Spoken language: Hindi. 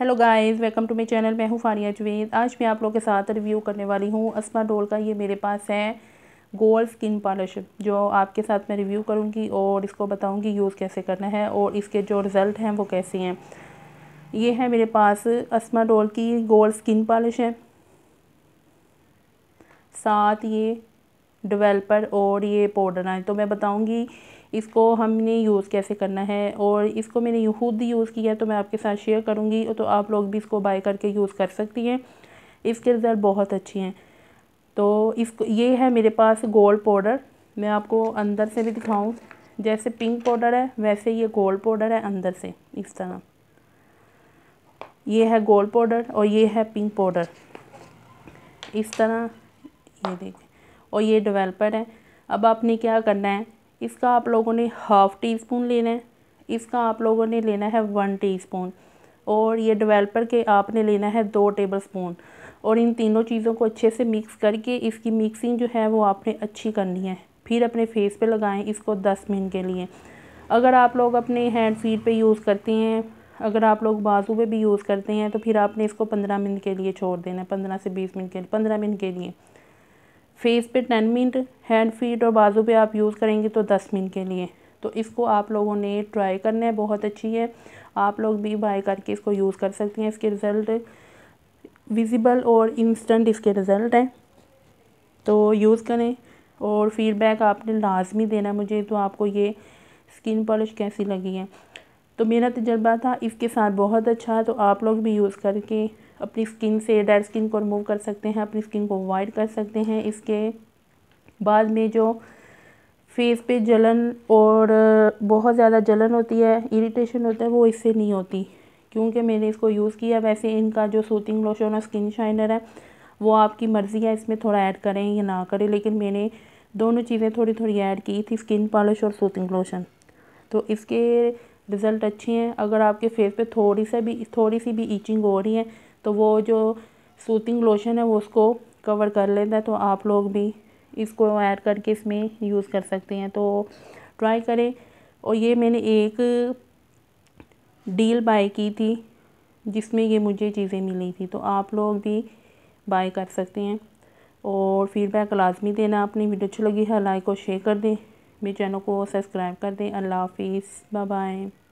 hello guys welcome to my channel मैं हूँ फानिया जवेद आज मैं आप लोगों के साथ रिव्यू करने वाली हूँ अस्मा डोल का ये मेरे पास है गोल्ड स्किन पॉलिश जो आपके साथ मैं रिव्यू करूँगी और इसको बताऊँगी यूज़ कैसे करना है और इसके जो रिज़ल्ट हैं वो कैसे हैं ये है मेरे पास अस्मा डोल की गोल्ड स्किन पॉलिश है साथ ये डिवेल्पर और ये पाउडर आए तो मैं बताऊँगी इसको हमने यूज़ कैसे करना है और इसको मैंने खुद यूज़ किया है तो मैं आपके साथ शेयर करूँगी तो आप लोग भी इसको बाय करके यूज़ कर सकती हैं इसके रिज़ल्ट बहुत अच्छे हैं तो इसको ये है मेरे पास गोल्ड पाउडर मैं आपको अंदर से भी दिखाऊँ जैसे पिंक पाउडर है वैसे ये गोल्ड पाउडर है अंदर से इस तरह ये है गोल्ड पाउडर और ये है पिंक पाउडर इस तरह ये देखें और ये डेवलपर है अब आपने क्या करना है इसका आप लोगों ने हाफ़ टी स्पून लेना है इसका आप लोगों ने लेना है वन टीस्पून और ये डेवलपर के आपने लेना है दो टेबल स्पून और इन तीनों चीज़ों को अच्छे से मिक्स करके इसकी मिक्सिंग जो है वो आपने अच्छी करनी है फिर अपने फेस पे लगाएं इसको दस मिनट के लिए अगर आप लोग अपने हैंड फीट पे यूज़ करते हैं अगर आप लोग बाजू पे भी यूज़ करते हैं तो फिर आपने इसको पंद्रह मिनट के लिए छोड़ देना है पंद्रह से बीस मिनट के लिए पंद्रह मिनट के लिए फेस पे टेन मिनट हैंड फीट और बाजू पे आप यूज़ करेंगे तो दस मिनट के लिए तो इसको आप लोगों ने ट्राई करना है बहुत अच्छी है आप लोग भी बाय करके इसको यूज़ कर सकती हैं इसके रिज़ल्ट विजिबल और इंस्टेंट इसके रिज़ल्ट हैं तो यूज़ करें और फीडबैक आपने लाजमी देना मुझे तो आपको ये स्किन पॉलिश कैसी लगी है तो मेरा तजर्बा था इसके साथ बहुत अच्छा है तो आप लोग भी यूज़ करके अपनी स्किन से डेड स्किन को रिमूव कर सकते हैं अपनी स्किन को वाइट कर सकते हैं इसके बाद में जो फेस पे जलन और बहुत ज़्यादा जलन होती है इरिटेशन होता है वो इससे नहीं होती क्योंकि मैंने इसको यूज़ किया वैसे इनका जो सूथिंग लोशन और स्किन शाइनर है वो आपकी मर्ज़ी है इसमें थोड़ा ऐड करें या ना करें लेकिन मैंने दोनों चीज़ें थोड़ी थोड़ी ऐड की थी स्किन पॉलिश और सूथिंग लोशन तो इसके रिज़ल्ट अच्छे हैं अगर आपके फेस पे थोड़ी सा भी थोड़ी सी भी ईचिंग हो रही है तो वो जो सूथिंग लोशन है वो उसको कवर कर लेता है तो आप लोग भी इसको ऐड करके इसमें यूज़ कर सकते हैं तो ट्राई करें और ये मैंने एक डील बाय की थी जिसमें ये मुझे चीज़ें मिली थी तो आप लोग भी बाय कर सकते हैं और फीडबैक लाजमी देना अपनी वीडियो अच्छी लगी है लाइक और शेयर कर दें मेरे चैनल को सब्सक्राइब कर दें अल्लाह हाफिज़ बाय